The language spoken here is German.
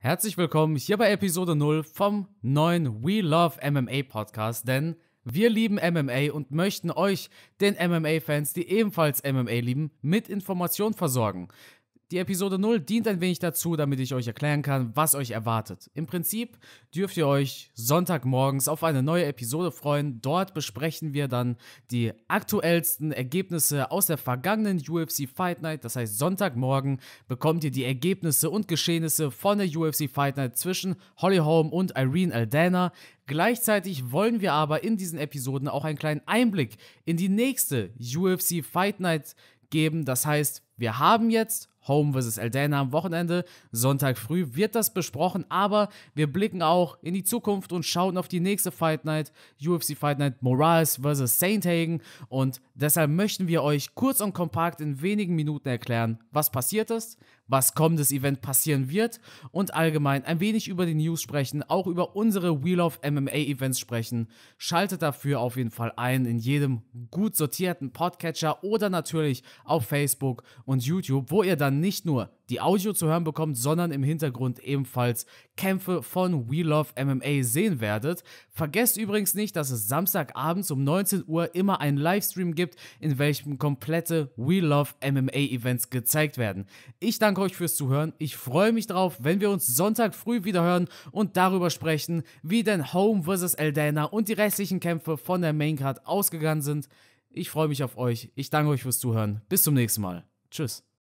Herzlich willkommen hier bei Episode 0 vom neuen We Love MMA Podcast, denn wir lieben MMA und möchten euch, den MMA-Fans, die ebenfalls MMA lieben, mit Informationen versorgen. Die Episode 0 dient ein wenig dazu, damit ich euch erklären kann, was euch erwartet. Im Prinzip dürft ihr euch Sonntagmorgens auf eine neue Episode freuen. Dort besprechen wir dann die aktuellsten Ergebnisse aus der vergangenen UFC Fight Night. Das heißt, Sonntagmorgen bekommt ihr die Ergebnisse und Geschehnisse von der UFC Fight Night zwischen Holly Holm und Irene Aldana. Gleichzeitig wollen wir aber in diesen Episoden auch einen kleinen Einblick in die nächste UFC Fight Night geben. Das heißt, wir haben jetzt Home vs. Eldana am Wochenende. Sonntag früh wird das besprochen, aber wir blicken auch in die Zukunft und schauen auf die nächste Fight Night, UFC Fight Night Morales vs. Saint Hagen. Und deshalb möchten wir euch kurz und kompakt in wenigen Minuten erklären, was passiert ist, was kommendes Event passieren wird und allgemein ein wenig über die News sprechen, auch über unsere Wheel of MMA Events sprechen. Schaltet dafür auf jeden Fall ein in jedem gut sortierten Podcatcher oder natürlich auf Facebook und YouTube, wo ihr dann dann nicht nur die Audio zu hören bekommt, sondern im Hintergrund ebenfalls Kämpfe von We Love MMA sehen werdet. Vergesst übrigens nicht, dass es Samstagabends um 19 Uhr immer einen Livestream gibt, in welchem komplette We Love MMA Events gezeigt werden. Ich danke euch fürs Zuhören. Ich freue mich drauf, wenn wir uns Sonntag früh wieder hören und darüber sprechen, wie denn Home vs. Eldana und die restlichen Kämpfe von der Maincard ausgegangen sind. Ich freue mich auf euch. Ich danke euch fürs Zuhören. Bis zum nächsten Mal. Tschüss.